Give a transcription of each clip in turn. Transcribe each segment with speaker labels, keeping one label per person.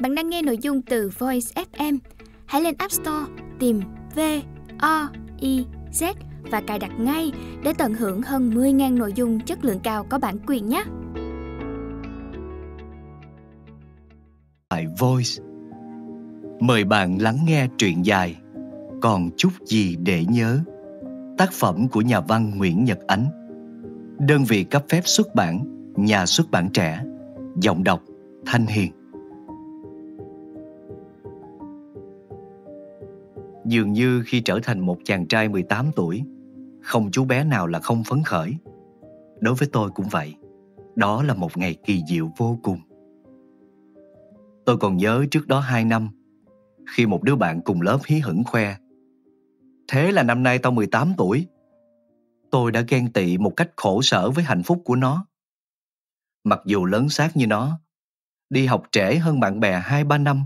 Speaker 1: Bạn đang nghe nội dung từ Voice FM. Hãy lên App Store tìm V O I Z và cài đặt ngay để tận hưởng hơn 10.000 nội dung chất lượng cao có bản quyền nhé. Tại Voice Mời bạn lắng nghe truyện dài Còn chút gì để nhớ Tác phẩm của nhà văn Nguyễn Nhật Ánh Đơn vị cấp phép xuất bản Nhà xuất bản trẻ Giọng đọc Thanh Hiền Dường như khi trở thành một chàng trai 18 tuổi, không chú bé nào là không phấn khởi. Đối với tôi cũng vậy. Đó là một ngày kỳ diệu vô cùng. Tôi còn nhớ trước đó 2 năm, khi một đứa bạn cùng lớp hí hửng khoe. Thế là năm nay tao 18 tuổi. Tôi đã ghen tị một cách khổ sở với hạnh phúc của nó. Mặc dù lớn xác như nó, đi học trễ hơn bạn bè 2-3 năm,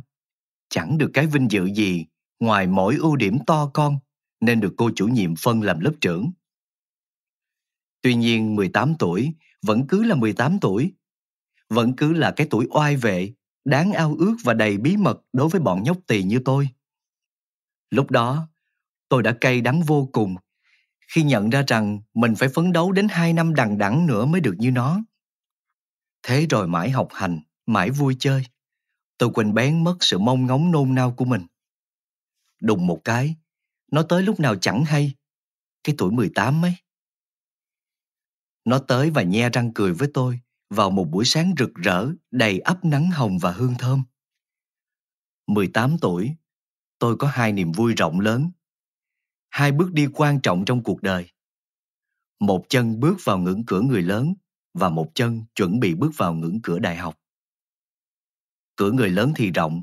Speaker 1: chẳng được cái vinh dự gì ngoài mỗi ưu điểm to con nên được cô chủ nhiệm phân làm lớp trưởng. Tuy nhiên 18 tuổi vẫn cứ là 18 tuổi, vẫn cứ là cái tuổi oai vệ, đáng ao ước và đầy bí mật đối với bọn nhóc tỳ như tôi. Lúc đó, tôi đã cay đắng vô cùng khi nhận ra rằng mình phải phấn đấu đến 2 năm đằng đẵng nữa mới được như nó. Thế rồi mãi học hành, mãi vui chơi. Tôi quên bén mất sự mong ngóng nôn nao của mình đùng một cái, nó tới lúc nào chẳng hay. Cái tuổi 18 ấy. Nó tới và nhe răng cười với tôi vào một buổi sáng rực rỡ, đầy ấp nắng hồng và hương thơm. 18 tuổi, tôi có hai niềm vui rộng lớn. Hai bước đi quan trọng trong cuộc đời. Một chân bước vào ngưỡng cửa người lớn và một chân chuẩn bị bước vào ngưỡng cửa đại học. Cửa người lớn thì rộng,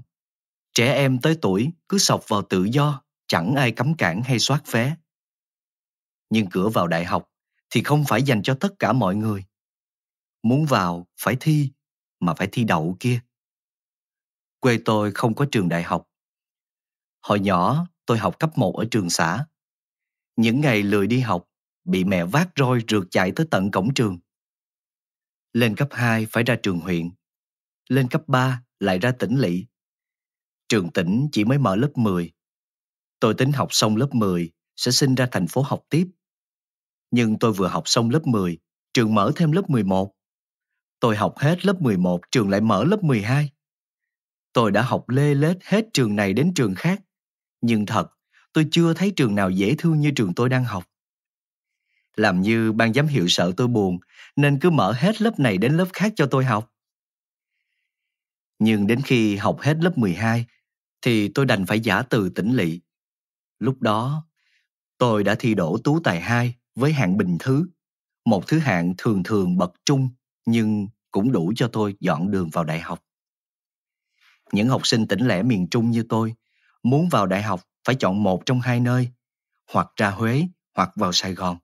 Speaker 1: Trẻ em tới tuổi cứ sọc vào tự do, chẳng ai cấm cản hay soát vé. Nhưng cửa vào đại học thì không phải dành cho tất cả mọi người. Muốn vào phải thi, mà phải thi đậu kia. Quê tôi không có trường đại học. Hồi nhỏ tôi học cấp 1 ở trường xã. Những ngày lười đi học, bị mẹ vác roi rượt chạy tới tận cổng trường. Lên cấp 2 phải ra trường huyện. Lên cấp 3 lại ra tỉnh lỵ trường tỉnh chỉ mới mở lớp 10. Tôi tính học xong lớp 10 sẽ xin ra thành phố học tiếp. Nhưng tôi vừa học xong lớp 10, trường mở thêm lớp 11. Tôi học hết lớp 11, trường lại mở lớp 12. Tôi đã học lê lết hết trường này đến trường khác. Nhưng thật, tôi chưa thấy trường nào dễ thương như trường tôi đang học. Làm như ban giám hiệu sợ tôi buồn, nên cứ mở hết lớp này đến lớp khác cho tôi học. Nhưng đến khi học hết lớp 12, thì tôi đành phải giả từ tỉnh lỵ. Lúc đó, tôi đã thi đổ tú tài hai với hạng bình thứ, một thứ hạng thường thường bậc trung nhưng cũng đủ cho tôi dọn đường vào đại học. Những học sinh tỉnh lẻ miền Trung như tôi muốn vào đại học phải chọn một trong hai nơi, hoặc ra Huế hoặc vào Sài Gòn.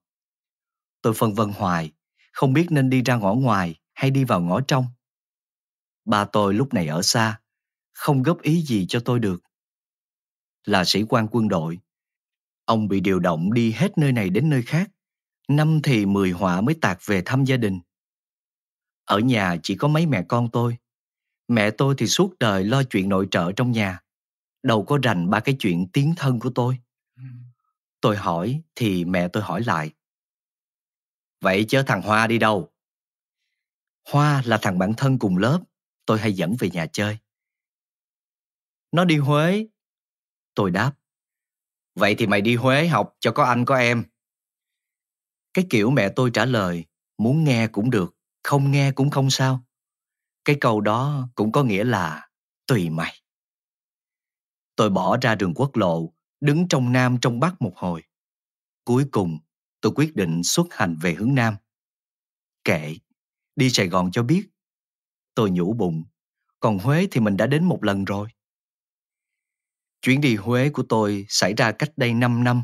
Speaker 1: Tôi phân vân hoài, không biết nên đi ra ngõ ngoài hay đi vào ngõ trong. Ba tôi lúc này ở xa, không góp ý gì cho tôi được. Là sĩ quan quân đội, ông bị điều động đi hết nơi này đến nơi khác. Năm thì mười họa mới tạc về thăm gia đình. Ở nhà chỉ có mấy mẹ con tôi. Mẹ tôi thì suốt đời lo chuyện nội trợ trong nhà. Đâu có rành ba cái chuyện tiếng thân của tôi. Tôi hỏi thì mẹ tôi hỏi lại. Vậy chớ thằng Hoa đi đâu? Hoa là thằng bạn thân cùng lớp, tôi hay dẫn về nhà chơi. Nó đi Huế. Tôi đáp. Vậy thì mày đi Huế học cho có anh có em. Cái kiểu mẹ tôi trả lời, muốn nghe cũng được, không nghe cũng không sao. Cái câu đó cũng có nghĩa là tùy mày. Tôi bỏ ra đường quốc lộ, đứng trong Nam trong Bắc một hồi. Cuối cùng, tôi quyết định xuất hành về hướng Nam. Kệ, đi Sài Gòn cho biết. Tôi nhủ bụng, còn Huế thì mình đã đến một lần rồi. Chuyến đi Huế của tôi xảy ra cách đây 5 năm.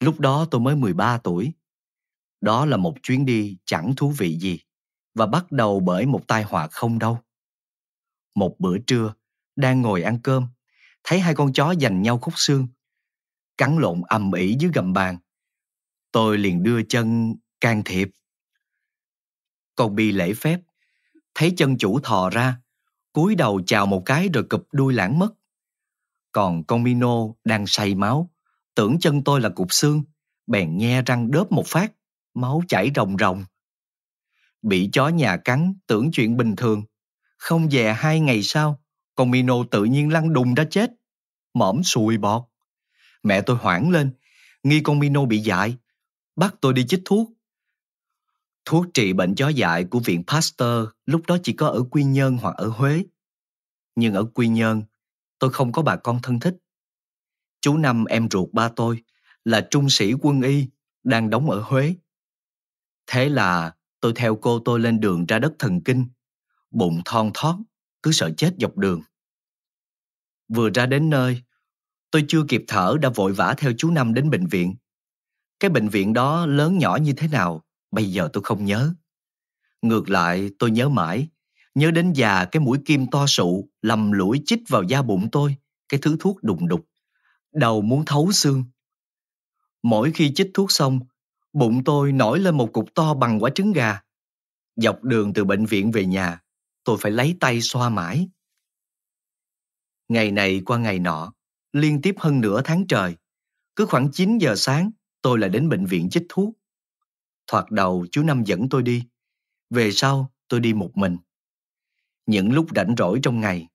Speaker 1: Lúc đó tôi mới 13 tuổi. Đó là một chuyến đi chẳng thú vị gì và bắt đầu bởi một tai họa không đâu. Một bữa trưa, đang ngồi ăn cơm, thấy hai con chó giành nhau khúc xương, cắn lộn ầm ĩ dưới gầm bàn. Tôi liền đưa chân can thiệp. Còn bị lễ phép, thấy chân chủ thò ra, cúi đầu chào một cái rồi cụp đuôi lãng mất. Còn con Mino đang say máu, tưởng chân tôi là cục xương, bèn nhe răng đớp một phát, máu chảy rồng rồng Bị chó nhà cắn tưởng chuyện bình thường, không về hai ngày sau, con Mino tự nhiên lăn đùng ra chết, mõm sùi bọt. Mẹ tôi hoảng lên, nghi con Mino bị dại, bắt tôi đi chích thuốc. Thuốc trị bệnh chó dại của viện Pasteur lúc đó chỉ có ở Quy Nhơn hoặc ở Huế. Nhưng ở Quy Nhơn, tôi không có bà con thân thích. Chú Năm em ruột ba tôi là trung sĩ quân y đang đóng ở Huế. Thế là tôi theo cô tôi lên đường ra đất thần kinh, bụng thon thót, cứ sợ chết dọc đường. Vừa ra đến nơi, tôi chưa kịp thở đã vội vã theo chú Năm đến bệnh viện. Cái bệnh viện đó lớn nhỏ như thế nào, bây giờ tôi không nhớ. Ngược lại, tôi nhớ mãi Nhớ đến già cái mũi kim to sụ lầm lũi chích vào da bụng tôi, cái thứ thuốc đùng đục. Đầu muốn thấu xương. Mỗi khi chích thuốc xong, bụng tôi nổi lên một cục to bằng quả trứng gà. Dọc đường từ bệnh viện về nhà, tôi phải lấy tay xoa mãi. Ngày này qua ngày nọ, liên tiếp hơn nửa tháng trời, cứ khoảng 9 giờ sáng tôi lại đến bệnh viện chích thuốc. Thoạt đầu chú Năm dẫn tôi đi, về sau tôi đi một mình những lúc rảnh rỗi trong ngày.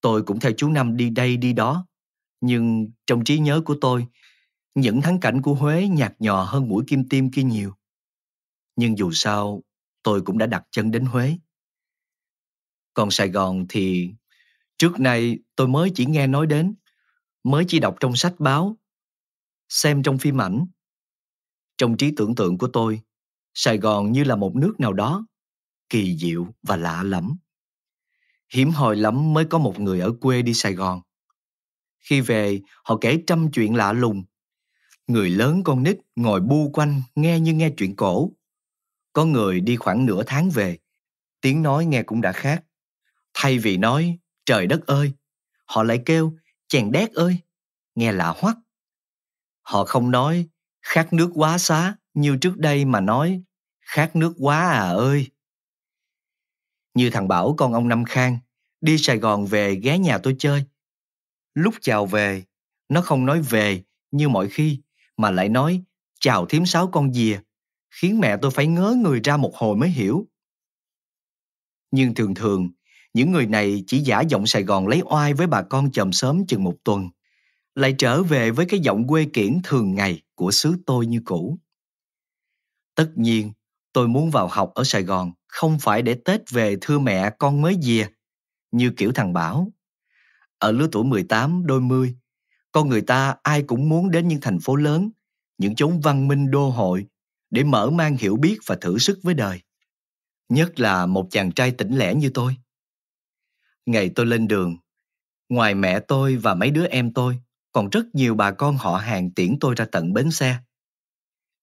Speaker 1: Tôi cũng theo chú Năm đi đây đi đó, nhưng trong trí nhớ của tôi, những thắng cảnh của Huế nhạt nhòa hơn mũi kim tim kia nhiều. Nhưng dù sao, tôi cũng đã đặt chân đến Huế. Còn Sài Gòn thì trước nay tôi mới chỉ nghe nói đến, mới chỉ đọc trong sách báo, xem trong phim ảnh. Trong trí tưởng tượng của tôi, Sài Gòn như là một nước nào đó, kỳ diệu và lạ lẫm hiếm hoi lắm mới có một người ở quê đi Sài Gòn. Khi về, họ kể trăm chuyện lạ lùng. Người lớn con nít ngồi bu quanh nghe như nghe chuyện cổ. Có người đi khoảng nửa tháng về, tiếng nói nghe cũng đã khác. Thay vì nói, trời đất ơi, họ lại kêu, chèn đét ơi, nghe lạ hoắc. Họ không nói, khát nước quá xá, như trước đây mà nói, khát nước quá à ơi. Như thằng Bảo con ông Năm Khang, đi Sài Gòn về ghé nhà tôi chơi. Lúc chào về, nó không nói về như mọi khi, mà lại nói chào thím sáu con dìa, khiến mẹ tôi phải ngớ người ra một hồi mới hiểu. Nhưng thường thường, những người này chỉ giả giọng Sài Gòn lấy oai với bà con chồng sớm chừng một tuần, lại trở về với cái giọng quê kiển thường ngày của xứ tôi như cũ. Tất nhiên, tôi muốn vào học ở Sài Gòn không phải để Tết về thưa mẹ con mới về, như kiểu thằng Bảo. Ở lứa tuổi 18, đôi mươi, con người ta ai cũng muốn đến những thành phố lớn, những chốn văn minh đô hội để mở mang hiểu biết và thử sức với đời. Nhất là một chàng trai tỉnh lẻ như tôi. Ngày tôi lên đường, ngoài mẹ tôi và mấy đứa em tôi, còn rất nhiều bà con họ hàng tiễn tôi ra tận bến xe.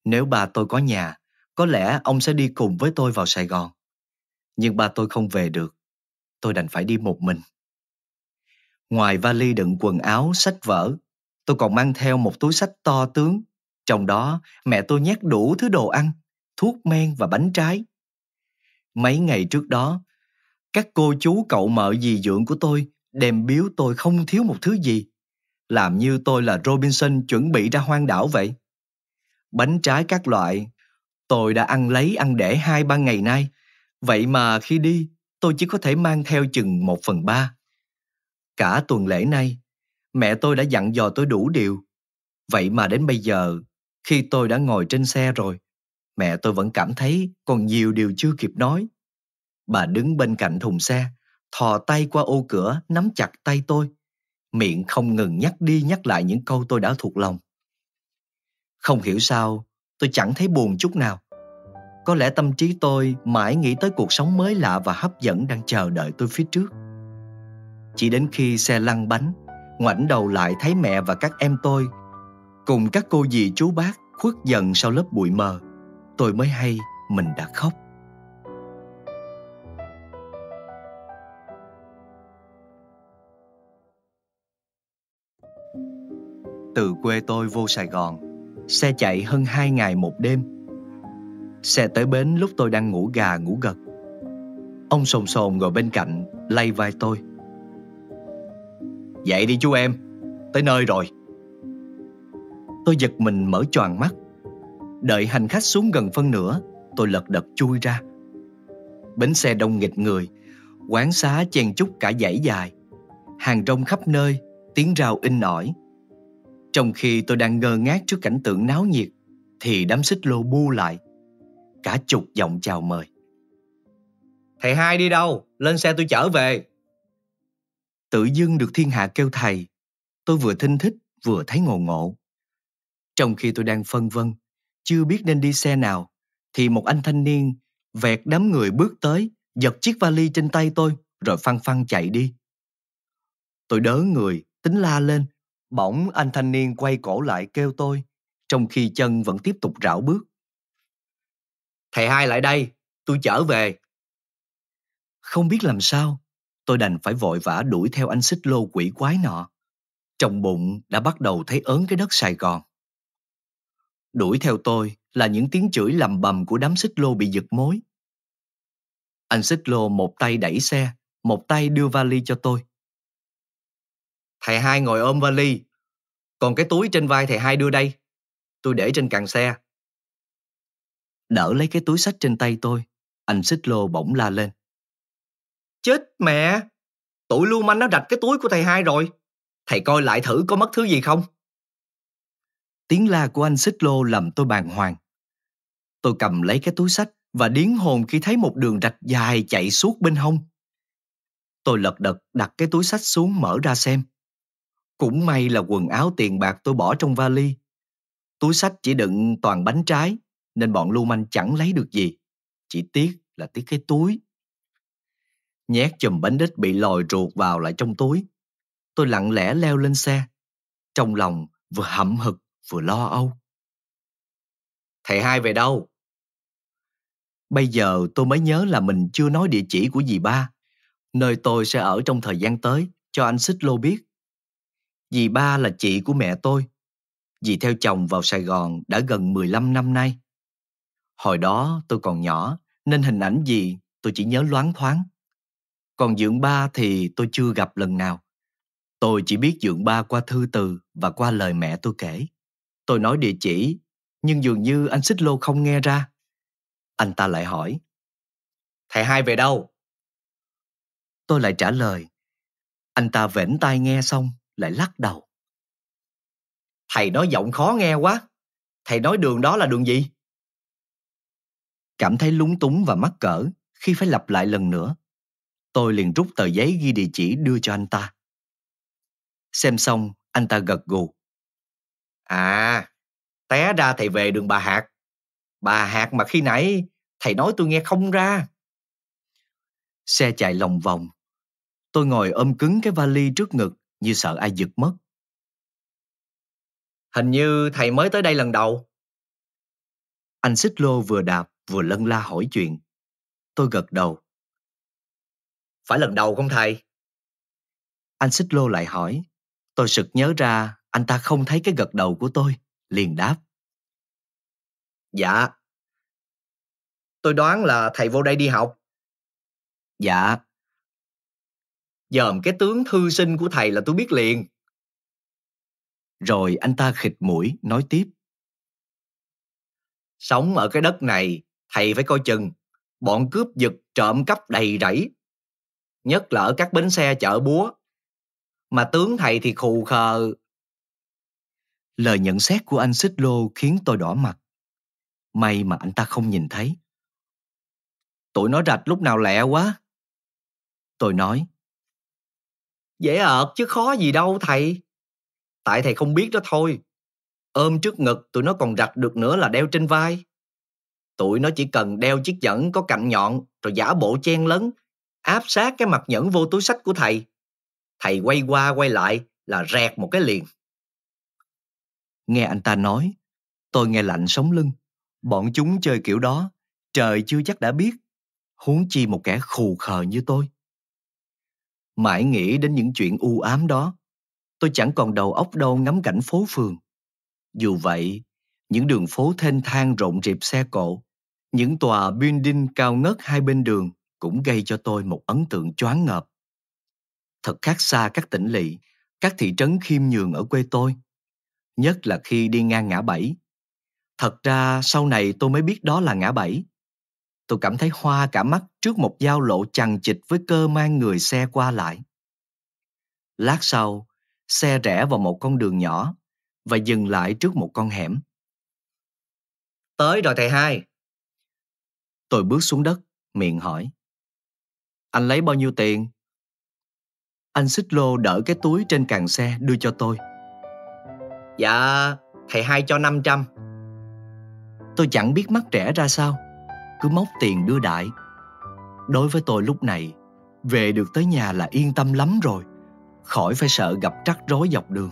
Speaker 1: Nếu bà tôi có nhà, có lẽ ông sẽ đi cùng với tôi vào Sài Gòn nhưng ba tôi không về được. Tôi đành phải đi một mình. Ngoài vali đựng quần áo, sách vở, tôi còn mang theo một túi sách to tướng. Trong đó, mẹ tôi nhét đủ thứ đồ ăn, thuốc men và bánh trái. Mấy ngày trước đó, các cô chú cậu mợ dì dưỡng của tôi đem biếu tôi không thiếu một thứ gì. Làm như tôi là Robinson chuẩn bị ra hoang đảo vậy. Bánh trái các loại, tôi đã ăn lấy ăn để hai ba ngày nay – Vậy mà khi đi, tôi chỉ có thể mang theo chừng một phần ba. Cả tuần lễ nay, mẹ tôi đã dặn dò tôi đủ điều. Vậy mà đến bây giờ, khi tôi đã ngồi trên xe rồi, mẹ tôi vẫn cảm thấy còn nhiều điều chưa kịp nói. Bà đứng bên cạnh thùng xe, thò tay qua ô cửa nắm chặt tay tôi, miệng không ngừng nhắc đi nhắc lại những câu tôi đã thuộc lòng. Không hiểu sao, tôi chẳng thấy buồn chút nào có lẽ tâm trí tôi mãi nghĩ tới cuộc sống mới lạ và hấp dẫn đang chờ đợi tôi phía trước chỉ đến khi xe lăn bánh ngoảnh đầu lại thấy mẹ và các em tôi cùng các cô dì chú bác khuất dần sau lớp bụi mờ tôi mới hay mình đã khóc từ quê tôi vô Sài Gòn. Xe chạy hơn 2 ngày một đêm Xe tới bến lúc tôi đang ngủ gà ngủ gật. Ông sồn sồn ngồi bên cạnh, lay vai tôi. Dậy đi chú em, tới nơi rồi. Tôi giật mình mở choàng mắt. Đợi hành khách xuống gần phân nửa, tôi lật đật chui ra. Bến xe đông nghịch người, quán xá chen chúc cả dãy dài. Hàng rong khắp nơi, tiếng rào in ỏi. Trong khi tôi đang ngơ ngác trước cảnh tượng náo nhiệt, thì đám xích lô bu lại, cả chục giọng chào mời. Thầy hai đi đâu? Lên xe tôi chở về. Tự dưng được thiên hạ kêu thầy, tôi vừa thinh thích vừa thấy ngộ ngộ. Trong khi tôi đang phân vân, chưa biết nên đi xe nào, thì một anh thanh niên vẹt đám người bước tới, giật chiếc vali trên tay tôi rồi phăng phăng chạy đi. Tôi đỡ người, tính la lên. Bỗng anh thanh niên quay cổ lại kêu tôi, trong khi chân vẫn tiếp tục rảo bước thầy hai lại đây, tôi trở về. Không biết làm sao, tôi đành phải vội vã đuổi theo anh xích lô quỷ quái nọ. Trong bụng đã bắt đầu thấy ớn cái đất Sài Gòn. Đuổi theo tôi là những tiếng chửi lầm bầm của đám xích lô bị giật mối. Anh xích lô một tay đẩy xe, một tay đưa vali cho tôi. Thầy hai ngồi ôm vali, còn cái túi trên vai thầy hai đưa đây. Tôi để trên càng xe, đỡ lấy cái túi sách trên tay tôi. Anh xích lô bỗng la lên. Chết mẹ! Tụi lưu manh nó đạch cái túi của thầy hai rồi. Thầy coi lại thử có mất thứ gì không? Tiếng la của anh xích lô làm tôi bàng hoàng. Tôi cầm lấy cái túi sách và điến hồn khi thấy một đường rạch dài chạy suốt bên hông. Tôi lật đật đặt cái túi sách xuống mở ra xem. Cũng may là quần áo tiền bạc tôi bỏ trong vali. Túi sách chỉ đựng toàn bánh trái, nên bọn lưu manh chẳng lấy được gì. Chỉ tiếc là tiếc cái túi. Nhét chùm bánh đít bị lòi ruột vào lại trong túi. Tôi lặng lẽ leo lên xe. Trong lòng vừa hậm hực vừa lo âu. Thầy hai về đâu? Bây giờ tôi mới nhớ là mình chưa nói địa chỉ của dì ba, nơi tôi sẽ ở trong thời gian tới, cho anh Xích Lô biết. Dì ba là chị của mẹ tôi. Dì theo chồng vào Sài Gòn đã gần 15 năm nay. Hồi đó tôi còn nhỏ, nên hình ảnh gì tôi chỉ nhớ loáng thoáng. Còn dưỡng ba thì tôi chưa gặp lần nào. Tôi chỉ biết dưỡng ba qua thư từ và qua lời mẹ tôi kể. Tôi nói địa chỉ, nhưng dường như anh Xích Lô không nghe ra. Anh ta lại hỏi, Thầy hai về đâu? Tôi lại trả lời, anh ta vểnh tai nghe xong lại lắc đầu. Thầy nói giọng khó nghe quá. Thầy nói đường đó là đường gì? cảm thấy lúng túng và mắc cỡ khi phải lặp lại lần nữa. Tôi liền rút tờ giấy ghi địa chỉ đưa cho anh ta. Xem xong, anh ta gật gù. À, té ra thầy về đường bà Hạt. Bà Hạt mà khi nãy thầy nói tôi nghe không ra. Xe chạy lòng vòng. Tôi ngồi ôm cứng cái vali trước ngực như sợ ai giật mất. Hình như thầy mới tới đây lần đầu. Anh xích lô vừa đạp, vừa lân la hỏi chuyện. Tôi gật đầu. Phải lần đầu không thầy? Anh xích lô lại hỏi. Tôi sực nhớ ra anh ta không thấy cái gật đầu của tôi, liền đáp. Dạ. Tôi đoán là thầy vô đây đi học. Dạ. Dòm cái tướng thư sinh của thầy là tôi biết liền. Rồi anh ta khịt mũi nói tiếp. Sống ở cái đất này thầy phải coi chừng, bọn cướp giật trộm cắp đầy rẫy. Nhất là ở các bến xe chợ búa. Mà tướng thầy thì khù khờ. Lời nhận xét của anh Xích Lô khiến tôi đỏ mặt. May mà anh ta không nhìn thấy. Tụi nó rạch lúc nào lẹ quá. Tôi nói. Dễ ợt chứ khó gì đâu thầy. Tại thầy không biết đó thôi. Ôm trước ngực tụi nó còn rạch được nữa là đeo trên vai tụi nó chỉ cần đeo chiếc nhẫn có cạnh nhọn rồi giả bộ chen lấn, áp sát cái mặt nhẫn vô túi sách của thầy. Thầy quay qua quay lại là rẹt một cái liền. Nghe anh ta nói, tôi nghe lạnh sống lưng. Bọn chúng chơi kiểu đó, trời chưa chắc đã biết. Huống chi một kẻ khù khờ như tôi. Mãi nghĩ đến những chuyện u ám đó, tôi chẳng còn đầu óc đâu ngắm cảnh phố phường. Dù vậy, những đường phố thênh thang rộn rịp xe cộ, những tòa building cao ngất hai bên đường cũng gây cho tôi một ấn tượng choáng ngợp. Thật khác xa các tỉnh lỵ, các thị trấn khiêm nhường ở quê tôi, nhất là khi đi ngang ngã bảy. Thật ra sau này tôi mới biết đó là ngã bảy. Tôi cảm thấy hoa cả mắt trước một giao lộ chằng chịt với cơ mang người xe qua lại. Lát sau, xe rẽ vào một con đường nhỏ và dừng lại trước một con hẻm. Tới rồi thầy hai. Tôi bước xuống đất, miệng hỏi. Anh lấy bao nhiêu tiền? Anh xích lô đỡ cái túi trên càng xe đưa cho tôi. Dạ, thầy hai cho 500. Tôi chẳng biết mắt trẻ ra sao, cứ móc tiền đưa đại. Đối với tôi lúc này, về được tới nhà là yên tâm lắm rồi, khỏi phải sợ gặp trắc rối dọc đường.